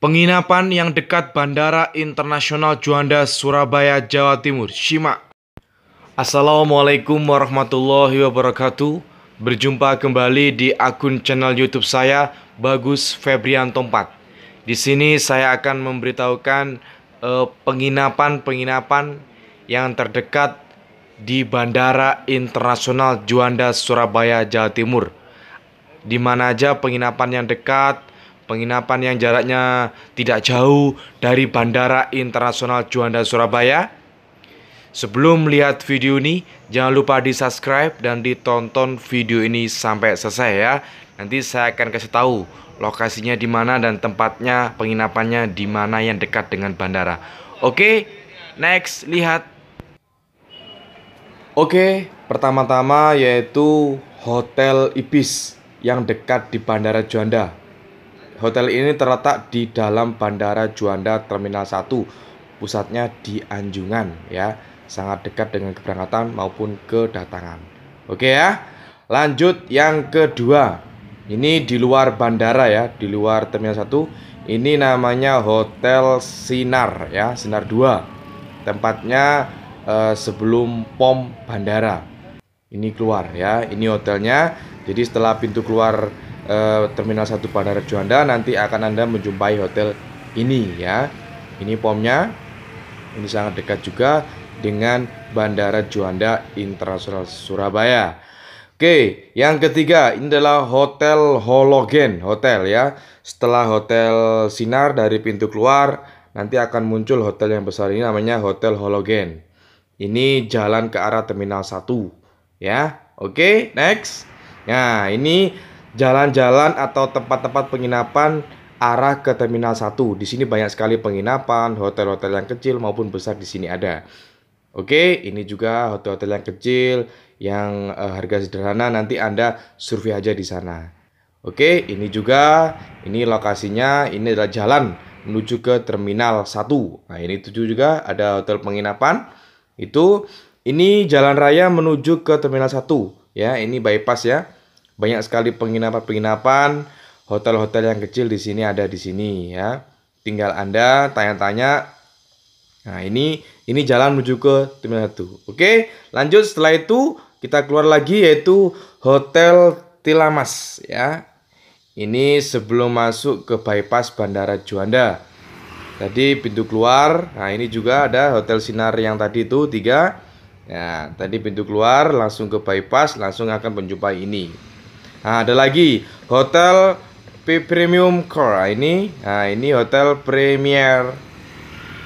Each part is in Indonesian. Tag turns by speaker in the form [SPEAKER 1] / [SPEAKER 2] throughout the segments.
[SPEAKER 1] Penginapan yang dekat Bandara Internasional Juanda, Surabaya, Jawa Timur, simak. Assalamualaikum warahmatullahi wabarakatuh. Berjumpa kembali di akun channel YouTube saya, Bagus Febrian Tompat. Di sini saya akan memberitahukan eh, penginapan-penginapan eh, yang terdekat di Bandara Internasional Juanda, Surabaya, Jawa Timur. Di mana aja penginapan yang dekat, penginapan yang jaraknya tidak jauh dari Bandara Internasional Juanda Surabaya. Sebelum lihat video ini, jangan lupa di subscribe dan ditonton video ini sampai selesai ya. Nanti saya akan kasih tahu lokasinya di mana dan tempatnya penginapannya di mana yang dekat dengan bandara. Oke, next lihat. Oke, pertama-tama yaitu Hotel Ibis yang dekat di Bandara Juanda. Hotel ini terletak di dalam Bandara Juanda Terminal 1, pusatnya di Anjungan ya, sangat dekat dengan keberangkatan maupun kedatangan. Oke ya. Lanjut yang kedua. Ini di luar bandara ya, di luar Terminal 1. Ini namanya Hotel Sinar ya, Sinar 2. Tempatnya eh, sebelum pom bandara. Ini keluar ya, ini hotelnya. Jadi setelah pintu keluar eh, Terminal 1 Bandara Juanda nanti akan Anda menjumpai hotel ini ya. Ini pomnya. Ini sangat dekat juga dengan Bandara Juanda Internasional Surabaya. Oke, yang ketiga ini adalah Hotel Hologen Hotel ya. Setelah Hotel Sinar dari pintu keluar, nanti akan muncul hotel yang besar ini namanya Hotel Hologen. Ini jalan ke arah Terminal 1 ya. Oke, next. Nah, ini jalan-jalan atau tempat-tempat penginapan arah ke Terminal 1. Di sini banyak sekali penginapan, hotel-hotel yang kecil maupun besar di sini ada. Oke, ini juga hotel-hotel yang kecil yang uh, harga sederhana nanti Anda survei aja di sana. Oke, ini juga ini lokasinya ini adalah jalan menuju ke Terminal 1. Nah, ini tujuh juga ada hotel penginapan. Itu ini jalan raya menuju ke Terminal 1 ya, ini bypass ya. Banyak sekali penginapan-penginapan, hotel-hotel yang kecil di sini ada di sini ya. Tinggal Anda tanya-tanya. Nah, ini ini jalan menuju ke Terminal itu. Oke, lanjut setelah itu kita keluar lagi yaitu Hotel Tilamas ya. Ini sebelum masuk ke bypass Bandara Juanda. Tadi pintu keluar, nah ini juga ada Hotel Sinar yang tadi itu tiga. Ya, tadi pintu keluar langsung ke bypass, langsung akan menjumpai ini. Nah, ada lagi hotel P Premium Core. Ah, ini, nah ini hotel Premier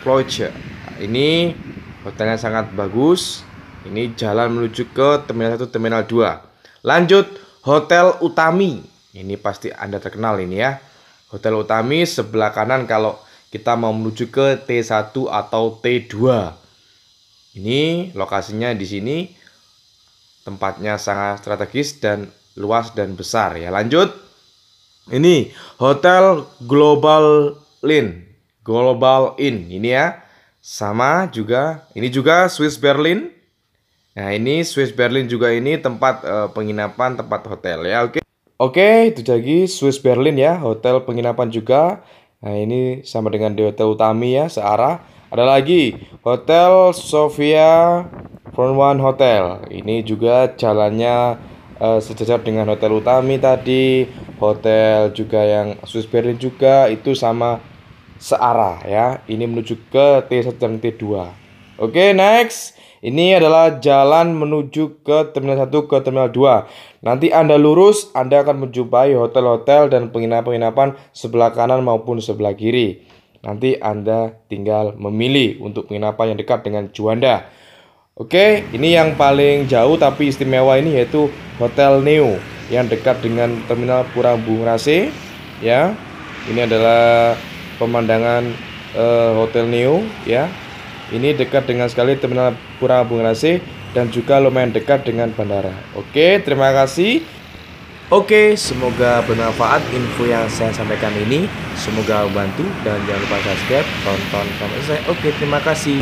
[SPEAKER 1] Ploce. Nah, ini hotelnya sangat bagus. Ini jalan menuju ke Terminal 1, Terminal 2. Lanjut Hotel Utami. Ini pasti Anda terkenal ini ya. Hotel Utami sebelah kanan kalau kita mau menuju ke T1 atau T2. Ini lokasinya di sini tempatnya sangat strategis dan luas dan besar ya. Lanjut. Ini Hotel Global Lin, Global Inn ini ya. Sama juga, ini juga Swiss Berlin. Nah, ini Swiss Berlin juga ini tempat uh, penginapan, tempat hotel ya. Oke. Okay. Oke, okay, itu jadi Swiss Berlin ya, hotel penginapan juga. Nah, ini sama dengan di Hotel Utami ya, searah. Ada lagi Hotel Sofia Front One Hotel. Ini juga jalannya uh, sejajar dengan Hotel Utami tadi, hotel juga yang Swiss Berlin juga itu sama searah ya. Ini menuju ke T1 dan T2. Oke, okay, next. Ini adalah jalan menuju ke Terminal 1 ke Terminal 2. Nanti Anda lurus, Anda akan menjumpai hotel-hotel dan penginapan-penginapan sebelah kanan maupun sebelah kiri. Nanti Anda tinggal memilih untuk penginapan yang dekat dengan Juanda Oke, ini yang paling jauh tapi istimewa ini yaitu Hotel New yang dekat dengan Terminal Purabung Rase. ya. Ini adalah pemandangan uh, Hotel New. ya. Ini dekat dengan sekali Terminal Purabung Rase dan juga lumayan dekat dengan bandara. Oke, terima kasih. Oke, semoga bermanfaat info yang saya sampaikan ini. Semoga membantu dan jangan lupa subscribe, tonton, komen saya. Oke, terima kasih.